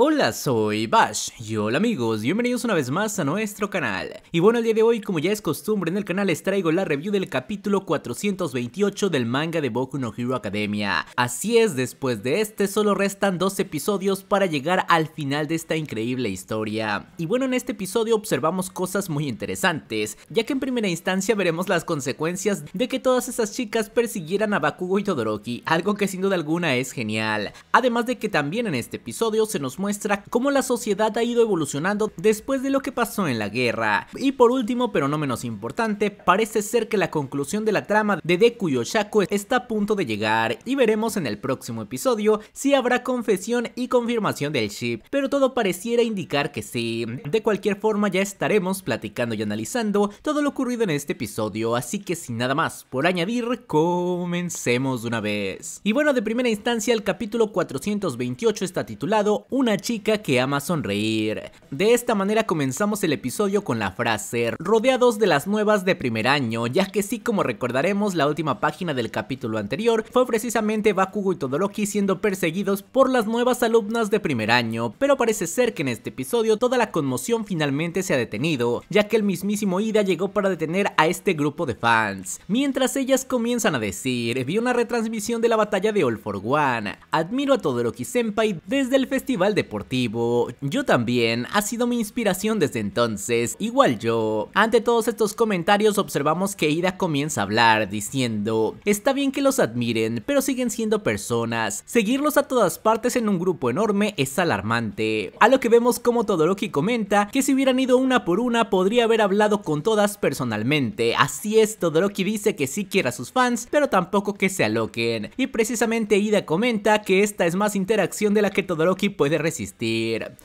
Hola, soy Bash y hola amigos, bienvenidos una vez más a nuestro canal. Y bueno, el día de hoy, como ya es costumbre en el canal, les traigo la review del capítulo 428 del manga de Boku no Hero Academia. Así es, después de este solo restan dos episodios para llegar al final de esta increíble historia. Y bueno, en este episodio observamos cosas muy interesantes, ya que en primera instancia veremos las consecuencias de que todas esas chicas persiguieran a Bakugo y Todoroki, algo que sin duda alguna es genial. Además de que también en este episodio se nos muestra muestra cómo la sociedad ha ido evolucionando después de lo que pasó en la guerra. Y por último, pero no menos importante, parece ser que la conclusión de la trama de Deku Oshaku está a punto de llegar y veremos en el próximo episodio si habrá confesión y confirmación del ship, pero todo pareciera indicar que sí. De cualquier forma ya estaremos platicando y analizando todo lo ocurrido en este episodio, así que sin nada más por añadir, comencemos de una vez. Y bueno, de primera instancia el capítulo 428 está titulado Una chica que ama sonreír. De esta manera comenzamos el episodio con la frase, rodeados de las nuevas de primer año, ya que sí como recordaremos la última página del capítulo anterior fue precisamente Bakugo y Todoroki siendo perseguidos por las nuevas alumnas de primer año, pero parece ser que en este episodio toda la conmoción finalmente se ha detenido, ya que el mismísimo Ida llegó para detener a este grupo de fans. Mientras ellas comienzan a decir, vi una retransmisión de la batalla de All for One, admiro a Todoroki Senpai desde el festival de deportivo, yo también, ha sido mi inspiración desde entonces, igual yo. Ante todos estos comentarios observamos que Ida comienza a hablar diciendo, está bien que los admiren, pero siguen siendo personas, seguirlos a todas partes en un grupo enorme es alarmante. A lo que vemos como Todoroki comenta que si hubieran ido una por una podría haber hablado con todas personalmente, así es, Todoroki dice que sí quiere a sus fans, pero tampoco que se aloquen. Y precisamente Ida comenta que esta es más interacción de la que Todoroki puede recibir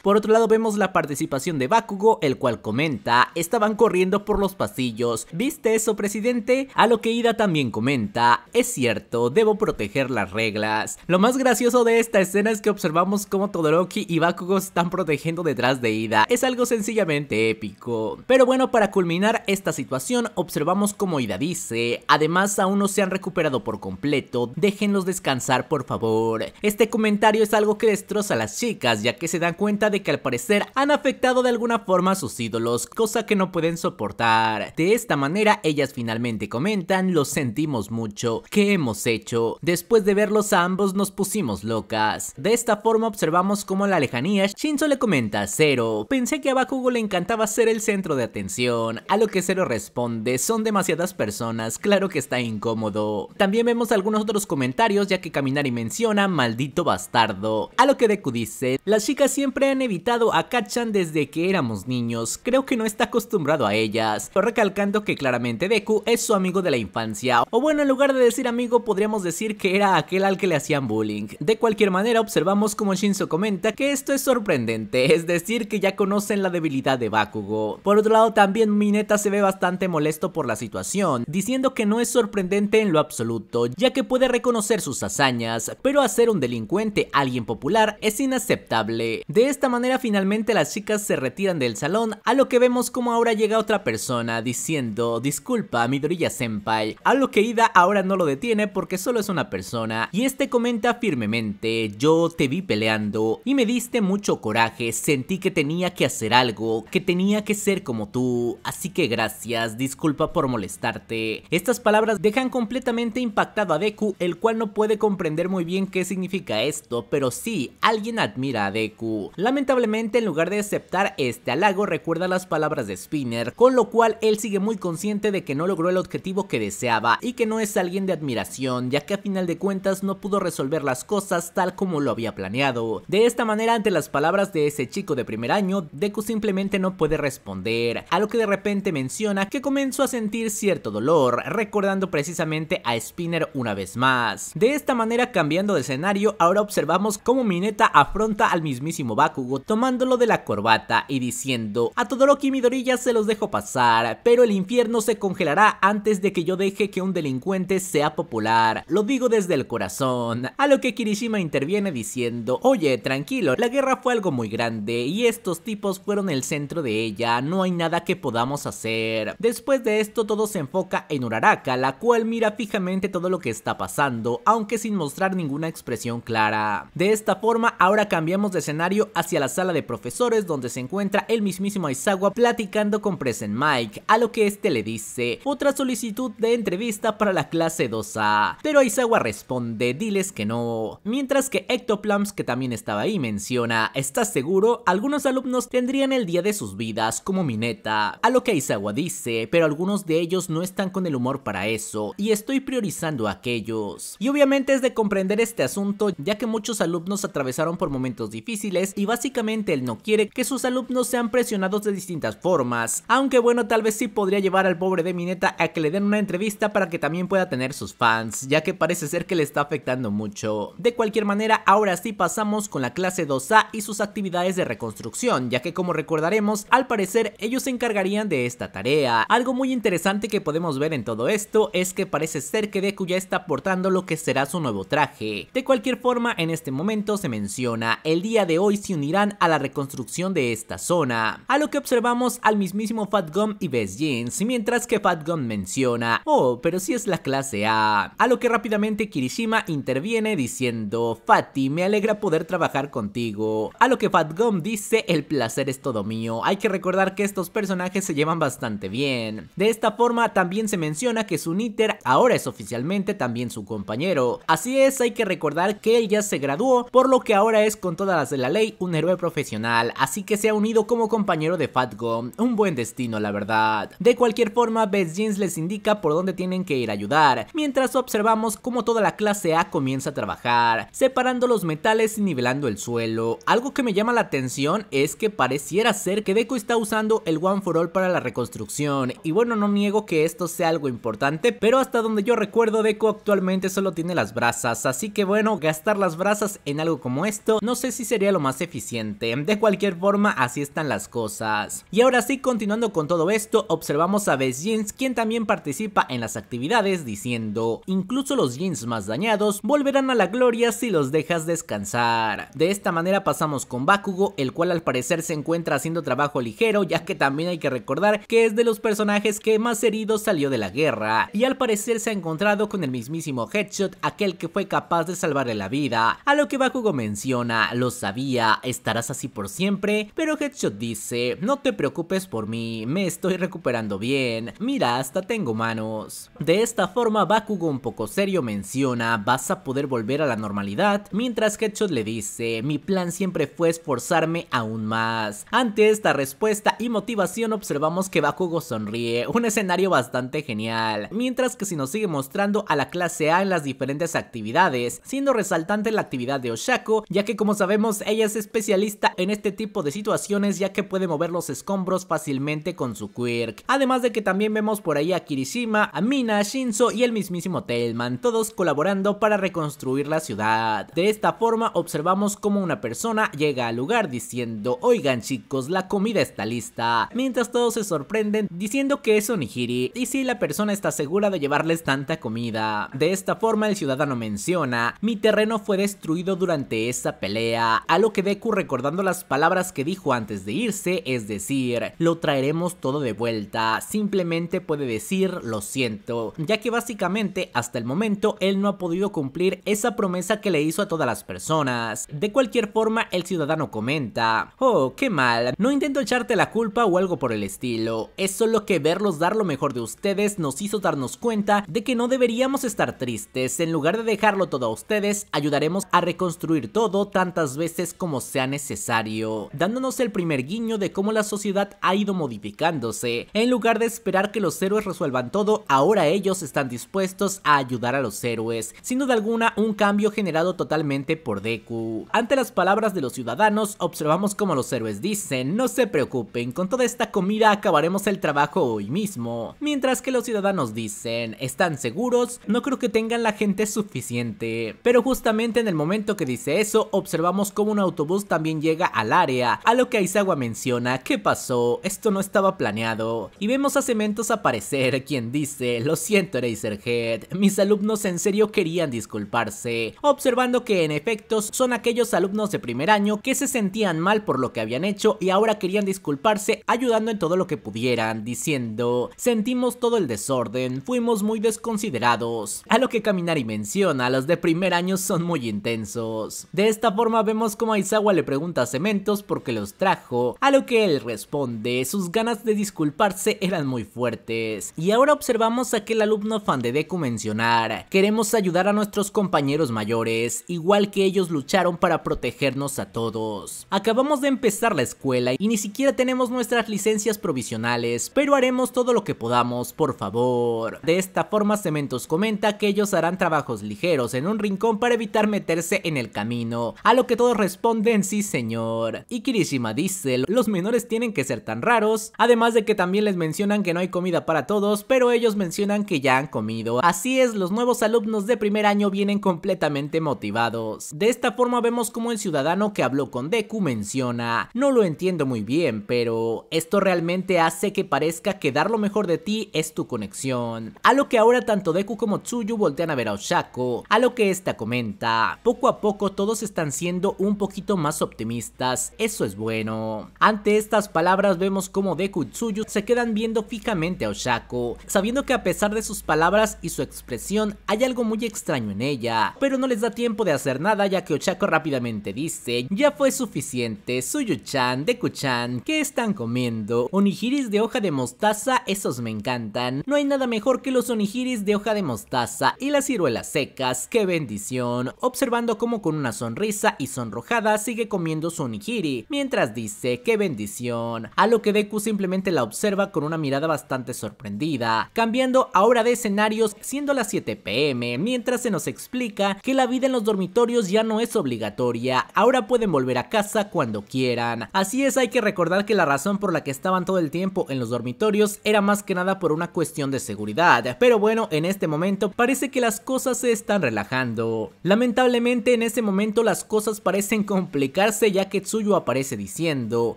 por otro lado vemos la participación de Bakugo, el cual comenta, estaban corriendo por los pasillos, ¿viste eso presidente? A lo que Ida también comenta, es cierto, debo proteger las reglas. Lo más gracioso de esta escena es que observamos cómo Todoroki y Bakugo están protegiendo detrás de Ida, es algo sencillamente épico. Pero bueno, para culminar esta situación, observamos como Ida dice, además aún no se han recuperado por completo, déjenlos descansar por favor. Este comentario es algo que destroza a las chicas, ya que se dan cuenta de que al parecer han afectado de alguna forma a sus ídolos, cosa que no pueden soportar. De esta manera ellas finalmente comentan, lo sentimos mucho, ¿qué hemos hecho? Después de verlos a ambos nos pusimos locas. De esta forma observamos cómo la lejanía Shinzo le comenta a Zero, pensé que a Bakugo le encantaba ser el centro de atención, a lo que Zero responde, son demasiadas personas, claro que está incómodo. También vemos algunos otros comentarios ya que Kaminari menciona maldito bastardo, a lo que Deku dice, las chicas siempre han evitado a Kachan desde que éramos niños, creo que no está acostumbrado a ellas, pero recalcando que claramente Deku es su amigo de la infancia, o bueno en lugar de decir amigo podríamos decir que era aquel al que le hacían bullying. De cualquier manera observamos como Shinzo comenta que esto es sorprendente, es decir que ya conocen la debilidad de Bakugo. Por otro lado también Mineta se ve bastante molesto por la situación, diciendo que no es sorprendente en lo absoluto, ya que puede reconocer sus hazañas, pero hacer un delincuente alguien popular es inaceptable de esta manera finalmente las chicas se retiran del salón, a lo que vemos como ahora llega otra persona diciendo, disculpa Midoriya Senpai, a lo que Ida ahora no lo detiene porque solo es una persona, y este comenta firmemente, yo te vi peleando y me diste mucho coraje, sentí que tenía que hacer algo, que tenía que ser como tú, así que gracias, disculpa por molestarte. Estas palabras dejan completamente impactado a Deku, el cual no puede comprender muy bien qué significa esto, pero sí, alguien admira deku Lamentablemente, en lugar de aceptar este halago, recuerda las palabras de Spinner, con lo cual él sigue muy consciente de que no logró el objetivo que deseaba y que no es alguien de admiración, ya que a final de cuentas no pudo resolver las cosas tal como lo había planeado. De esta manera, ante las palabras de ese chico de primer año, Deku simplemente no puede responder, a lo que de repente menciona que comenzó a sentir cierto dolor, recordando precisamente a Spinner una vez más. De esta manera, cambiando de escenario, ahora observamos cómo Mineta afronta al mismísimo Bakugo tomándolo de la corbata y diciendo a Todoroki que Midorilla se los dejo pasar, pero el infierno se congelará antes de que yo deje que un delincuente sea popular, lo digo desde el corazón, a lo que Kirishima interviene diciendo oye tranquilo, la guerra fue algo muy grande y estos tipos fueron el centro de ella, no hay nada que podamos hacer. Después de esto todo se enfoca en Uraraka, la cual mira fijamente todo lo que está pasando, aunque sin mostrar ninguna expresión clara. De esta forma ahora cambiamos de escenario hacia la sala de profesores donde se encuentra el mismísimo Aizawa platicando con Present Mike, a lo que este le dice otra solicitud de entrevista para la clase 2A, pero Aizawa responde diles que no, mientras que Ectoplums que también estaba ahí menciona, ¿estás seguro? Algunos alumnos tendrían el día de sus vidas como Mineta, a lo que Aizawa dice, pero algunos de ellos no están con el humor para eso y estoy priorizando a aquellos. Y obviamente es de comprender este asunto ya que muchos alumnos atravesaron por momentos difíciles y básicamente él no quiere que sus alumnos sean presionados de distintas formas. Aunque bueno, tal vez sí podría llevar al pobre de Mineta a que le den una entrevista para que también pueda tener sus fans, ya que parece ser que le está afectando mucho. De cualquier manera, ahora sí pasamos con la clase 2A y sus actividades de reconstrucción, ya que como recordaremos, al parecer ellos se encargarían de esta tarea. Algo muy interesante que podemos ver en todo esto es que parece ser que Deku ya está portando lo que será su nuevo traje. De cualquier forma, en este momento se menciona el día de hoy se unirán a la reconstrucción de esta zona, a lo que observamos al mismísimo Fat Gum y Best Jeans, mientras que Fat Gum menciona, oh, pero si es la clase A, a lo que rápidamente Kirishima interviene diciendo, Fati, me alegra poder trabajar contigo, a lo que Fat Gum dice, el placer es todo mío, hay que recordar que estos personajes se llevan bastante bien, de esta forma también se menciona que su Niter ahora es oficialmente también su compañero, así es, hay que recordar que ella se graduó, por lo que ahora es con toda de la ley un héroe profesional, así que se ha unido como compañero de Fat un buen destino la verdad. De cualquier forma, Best Jeans les indica por dónde tienen que ir a ayudar, mientras observamos cómo toda la clase A comienza a trabajar, separando los metales y nivelando el suelo. Algo que me llama la atención es que pareciera ser que Deku está usando el One for All para la reconstrucción, y bueno, no niego que esto sea algo importante, pero hasta donde yo recuerdo Deku actualmente solo tiene las brasas, así que bueno, gastar las brasas en algo como esto, no sé ...si sería lo más eficiente. De cualquier forma, así están las cosas. Y ahora sí, continuando con todo esto, observamos a Jeans... quien también participa en las actividades diciendo, incluso los jeans más dañados volverán a la gloria si los dejas descansar. De esta manera pasamos con Bakugo, el cual al parecer se encuentra haciendo trabajo ligero, ya que también hay que recordar que es de los personajes que más herido salió de la guerra, y al parecer se ha encontrado con el mismísimo Headshot, aquel que fue capaz de salvarle la vida, a lo que Bakugo menciona, lo sabía, estarás así por siempre, pero Headshot dice, no te preocupes por mí, me estoy recuperando bien, mira hasta tengo manos. De esta forma Bakugo un poco serio menciona, vas a poder volver a la normalidad, mientras Headshot le dice, mi plan siempre fue esforzarme aún más. Ante esta respuesta y motivación observamos que Bakugo sonríe, un escenario bastante genial, mientras que si nos sigue mostrando a la clase A en las diferentes actividades, siendo resaltante la actividad de Oshako, ya que como sabemos Vemos ella es especialista en este tipo de situaciones ya que puede mover los escombros fácilmente con su quirk. Además de que también vemos por ahí a Kirishima, a Mina, Shinzo y el mismísimo Tailman, todos colaborando para reconstruir la ciudad. De esta forma observamos cómo una persona llega al lugar diciendo, oigan chicos, la comida está lista. Mientras todos se sorprenden diciendo que es Onihiri. y si la persona está segura de llevarles tanta comida. De esta forma el ciudadano menciona, mi terreno fue destruido durante esa pelea a lo que Deku recordando las palabras que dijo antes de irse, es decir, lo traeremos todo de vuelta, simplemente puede decir lo siento, ya que básicamente hasta el momento él no ha podido cumplir esa promesa que le hizo a todas las personas. De cualquier forma, el ciudadano comenta, oh, qué mal, no intento echarte la culpa o algo por el estilo, es solo que verlos dar lo mejor de ustedes nos hizo darnos cuenta de que no deberíamos estar tristes, en lugar de dejarlo todo a ustedes, ayudaremos a reconstruir todo tantas veces como sea necesario, dándonos el primer guiño de cómo la sociedad ha ido modificándose. En lugar de esperar que los héroes resuelvan todo, ahora ellos están dispuestos a ayudar a los héroes. Sin duda alguna, un cambio generado totalmente por Deku. Ante las palabras de los ciudadanos, observamos como los héroes dicen, no se preocupen, con toda esta comida acabaremos el trabajo hoy mismo. Mientras que los ciudadanos dicen, están seguros, no creo que tengan la gente suficiente. Pero justamente en el momento que dice eso, observamos como un autobús también llega al área, a lo que Aizawa menciona, ¿qué pasó? Esto no estaba planeado. Y vemos a Cementos aparecer, quien dice, lo siento Eraserhead, mis alumnos en serio querían disculparse, observando que en efectos son aquellos alumnos de primer año que se sentían mal por lo que habían hecho y ahora querían disculparse ayudando en todo lo que pudieran, diciendo, sentimos todo el desorden, fuimos muy desconsiderados. A lo que Caminari menciona, los de primer año son muy intensos. De esta forma vemos como Aizawa le pregunta a Cementos por qué los trajo, a lo que él responde, sus ganas de disculparse eran muy fuertes. Y ahora observamos a aquel alumno fan de Deku mencionar, queremos ayudar a nuestros compañeros mayores, igual que ellos lucharon para protegernos a todos. Acabamos de empezar la escuela y ni siquiera tenemos nuestras licencias provisionales, pero haremos todo lo que podamos, por favor. De esta forma Cementos comenta que ellos harán trabajos ligeros en un rincón para evitar meterse en el camino, a lo que responden sí señor. Y Kirishima dice, los menores tienen que ser tan raros, además de que también les mencionan que no hay comida para todos, pero ellos mencionan que ya han comido. Así es, los nuevos alumnos de primer año vienen completamente motivados. De esta forma vemos como el ciudadano que habló con Deku menciona, no lo entiendo muy bien, pero esto realmente hace que parezca que dar lo mejor de ti es tu conexión. A lo que ahora tanto Deku como Tsuyu voltean a ver a Oshako, a lo que esta comenta, poco a poco todos están siendo un poquito más optimistas, eso es bueno. Ante estas palabras vemos como Deku y Tsuyu se quedan viendo fijamente a Oshako, sabiendo que a pesar de sus palabras y su expresión hay algo muy extraño en ella, pero no les da tiempo de hacer nada ya que Oshako rápidamente dice, ya fue suficiente, Suyu-chan, Deku-chan, ¿qué están comiendo? Onigiris de hoja de mostaza, esos me encantan, no hay nada mejor que los onigiris de hoja de mostaza y las ciruelas secas, qué bendición, observando como con una sonrisa y sonrojada sigue comiendo su Nihiri, mientras dice ¡qué bendición! A lo que Deku simplemente la observa con una mirada bastante sorprendida, cambiando ahora de escenarios siendo las 7 pm, mientras se nos explica que la vida en los dormitorios ya no es obligatoria, ahora pueden volver a casa cuando quieran. Así es, hay que recordar que la razón por la que estaban todo el tiempo en los dormitorios era más que nada por una cuestión de seguridad, pero bueno, en este momento parece que las cosas se están relajando. Lamentablemente en ese momento las cosas parecen complicarse ya que Tsuyu aparece diciendo,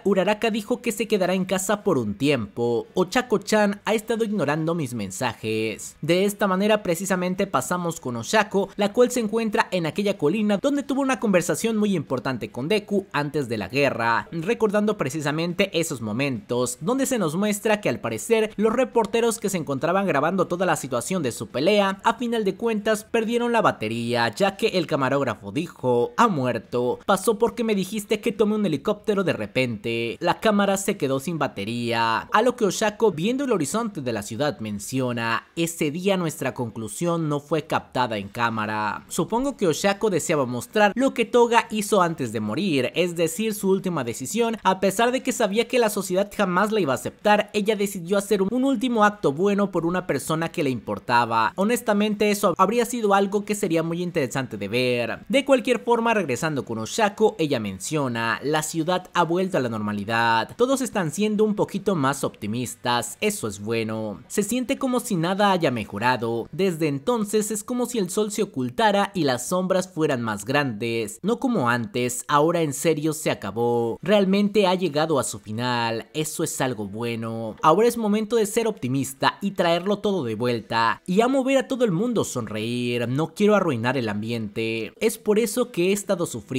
Uraraka dijo que se quedará en casa por un tiempo, Ochako-chan ha estado ignorando mis mensajes. De esta manera precisamente pasamos con Ochako, la cual se encuentra en aquella colina donde tuvo una conversación muy importante con Deku antes de la guerra, recordando precisamente esos momentos, donde se nos muestra que al parecer los reporteros que se encontraban grabando toda la situación de su pelea, a final de cuentas perdieron la batería, ya que el camarógrafo dijo, ha muerto Pasó porque me dijiste que tome un helicóptero de repente. La cámara se quedó sin batería. A lo que Oshako, viendo el horizonte de la ciudad, menciona, ese día nuestra conclusión no fue captada en cámara. Supongo que Oshako deseaba mostrar lo que Toga hizo antes de morir, es decir, su última decisión, a pesar de que sabía que la sociedad jamás la iba a aceptar, ella decidió hacer un último acto bueno por una persona que le importaba. Honestamente eso habría sido algo que sería muy interesante de ver. De cualquier forma, regresando con Oshako, ella menciona, la ciudad ha vuelto a la normalidad, todos están siendo un poquito más optimistas, eso es bueno. Se siente como si nada haya mejorado, desde entonces es como si el sol se ocultara y las sombras fueran más grandes, no como antes, ahora en serio se acabó, realmente ha llegado a su final, eso es algo bueno. Ahora es momento de ser optimista y traerlo todo de vuelta, y amo ver a todo el mundo sonreír, no quiero arruinar el ambiente. Es por eso que he estado sufriendo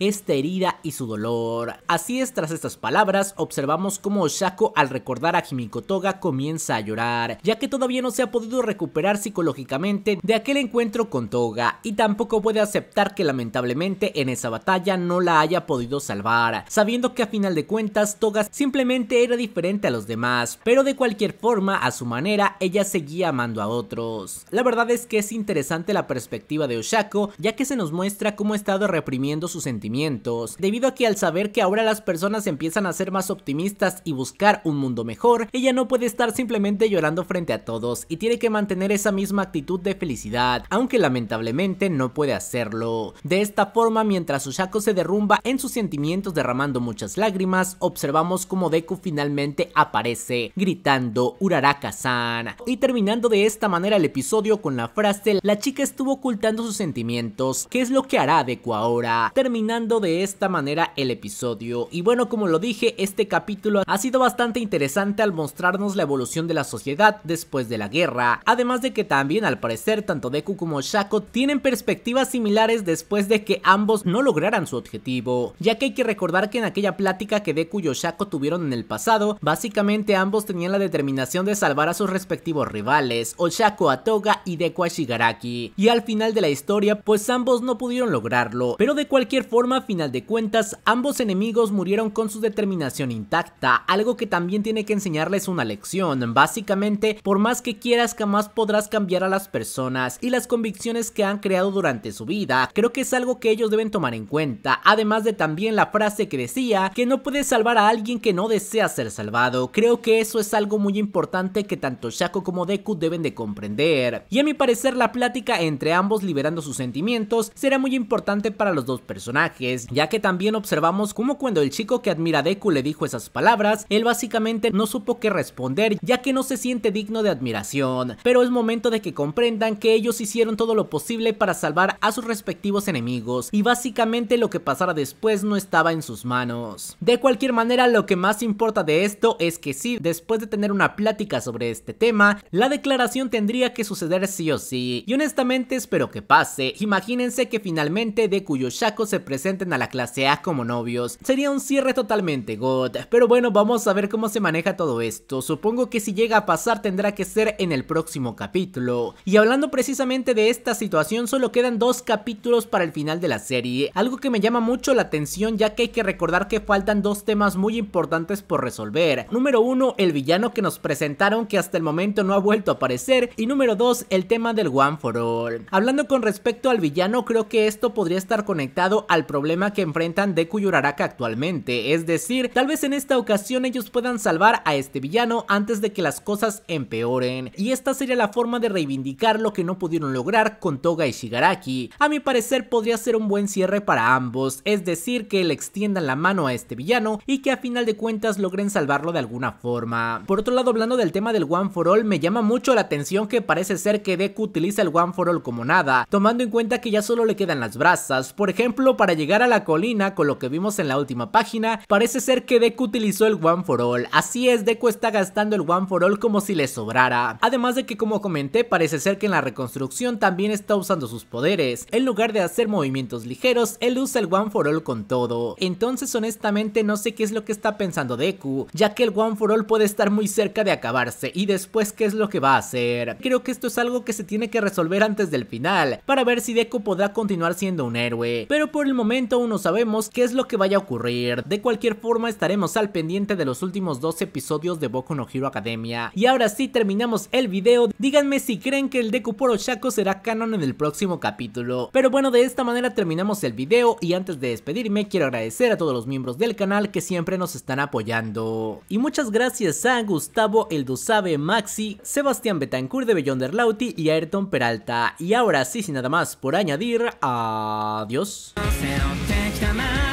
esta herida y su dolor. Así es, tras estas palabras, observamos cómo Oshako al recordar a Himiko Toga comienza a llorar, ya que todavía no se ha podido recuperar psicológicamente de aquel encuentro con Toga y tampoco puede aceptar que lamentablemente en esa batalla no la haya podido salvar, sabiendo que a final de cuentas Toga simplemente era diferente a los demás, pero de cualquier forma, a su manera, ella seguía amando a otros. La verdad es que es interesante la perspectiva de Oshako, ya que se nos muestra cómo ha estado reprimiendo sus sentimientos, debido a que al saber que ahora las personas empiezan a ser más optimistas y buscar un mundo mejor, ella no puede estar simplemente llorando frente a todos y tiene que mantener esa misma actitud de felicidad, aunque lamentablemente no puede hacerlo. De esta forma, mientras Ushako se derrumba en sus sentimientos derramando muchas lágrimas, observamos como Deku finalmente aparece, gritando Uraraka-san, y terminando de esta manera el episodio con la frase, la chica estuvo ocultando sus sentimientos, ¿qué es lo que hará Deku ahora? terminando de esta manera el episodio. Y bueno, como lo dije, este capítulo ha sido bastante interesante al mostrarnos la evolución de la sociedad después de la guerra, además de que también al parecer tanto Deku como Shaco tienen perspectivas similares después de que ambos no lograran su objetivo, ya que hay que recordar que en aquella plática que Deku y Oshako tuvieron en el pasado, básicamente ambos tenían la determinación de salvar a sus respectivos rivales, Oshako a Toga y Deku a Shigaraki, y al final de la historia pues ambos no pudieron lograrlo, pero de cualquier forma, a final de cuentas, ambos enemigos murieron con su determinación intacta, algo que también tiene que enseñarles una lección. Básicamente, por más que quieras, jamás podrás cambiar a las personas y las convicciones que han creado durante su vida. Creo que es algo que ellos deben tomar en cuenta, además de también la frase que decía que no puedes salvar a alguien que no desea ser salvado. Creo que eso es algo muy importante que tanto Shaco como Deku deben de comprender. Y a mi parecer, la plática entre ambos liberando sus sentimientos será muy importante para los dos personajes, ya que también observamos cómo cuando el chico que admira a Deku le dijo esas palabras, él básicamente no supo qué responder, ya que no se siente digno de admiración, pero es momento de que comprendan que ellos hicieron todo lo posible para salvar a sus respectivos enemigos, y básicamente lo que pasara después no estaba en sus manos. De cualquier manera, lo que más importa de esto es que sí, después de tener una plática sobre este tema, la declaración tendría que suceder sí o sí, y honestamente espero que pase, imagínense que finalmente Deku Yoshi Chaco se presenten a la clase A como novios. Sería un cierre totalmente god, pero bueno, vamos a ver cómo se maneja todo esto. Supongo que si llega a pasar tendrá que ser en el próximo capítulo. Y hablando precisamente de esta situación, solo quedan dos capítulos para el final de la serie, algo que me llama mucho la atención ya que hay que recordar que faltan dos temas muy importantes por resolver. Número uno, el villano que nos presentaron que hasta el momento no ha vuelto a aparecer y número dos, el tema del One for All. Hablando con respecto al villano, creo que esto podría estar conectado al problema que enfrentan Deku y Uraraka actualmente, es decir, tal vez en esta ocasión ellos puedan salvar a este villano antes de que las cosas empeoren, y esta sería la forma de reivindicar lo que no pudieron lograr con Toga y Shigaraki. A mi parecer podría ser un buen cierre para ambos, es decir, que le extiendan la mano a este villano y que a final de cuentas logren salvarlo de alguna forma. Por otro lado, hablando del tema del One for All, me llama mucho la atención que parece ser que Deku utiliza el One for All como nada, tomando en cuenta que ya solo le quedan las brasas, por ejemplo, para llegar a la colina, con lo que vimos en la última página, parece ser que Deku utilizó el One for All. Así es, Deku está gastando el One for All como si le sobrara. Además de que, como comenté, parece ser que en la reconstrucción también está usando sus poderes. En lugar de hacer movimientos ligeros, él usa el One for All con todo. Entonces, honestamente, no sé qué es lo que está pensando Deku, ya que el One for All puede estar muy cerca de acabarse y después qué es lo que va a hacer. Creo que esto es algo que se tiene que resolver antes del final, para ver si Deku podrá continuar siendo un héroe pero por el momento aún no sabemos qué es lo que vaya a ocurrir. De cualquier forma estaremos al pendiente de los últimos dos episodios de Boku no Hero Academia. Y ahora sí terminamos el video, díganme si creen que el Deku por Shaco será canon en el próximo capítulo. Pero bueno, de esta manera terminamos el video y antes de despedirme quiero agradecer a todos los miembros del canal que siempre nos están apoyando. Y muchas gracias a Gustavo Eldusabe Maxi, Sebastián Betancourt de Beyonder Lauti y Ayrton Peralta. Y ahora sí, sin nada más por añadir, adiós. ます。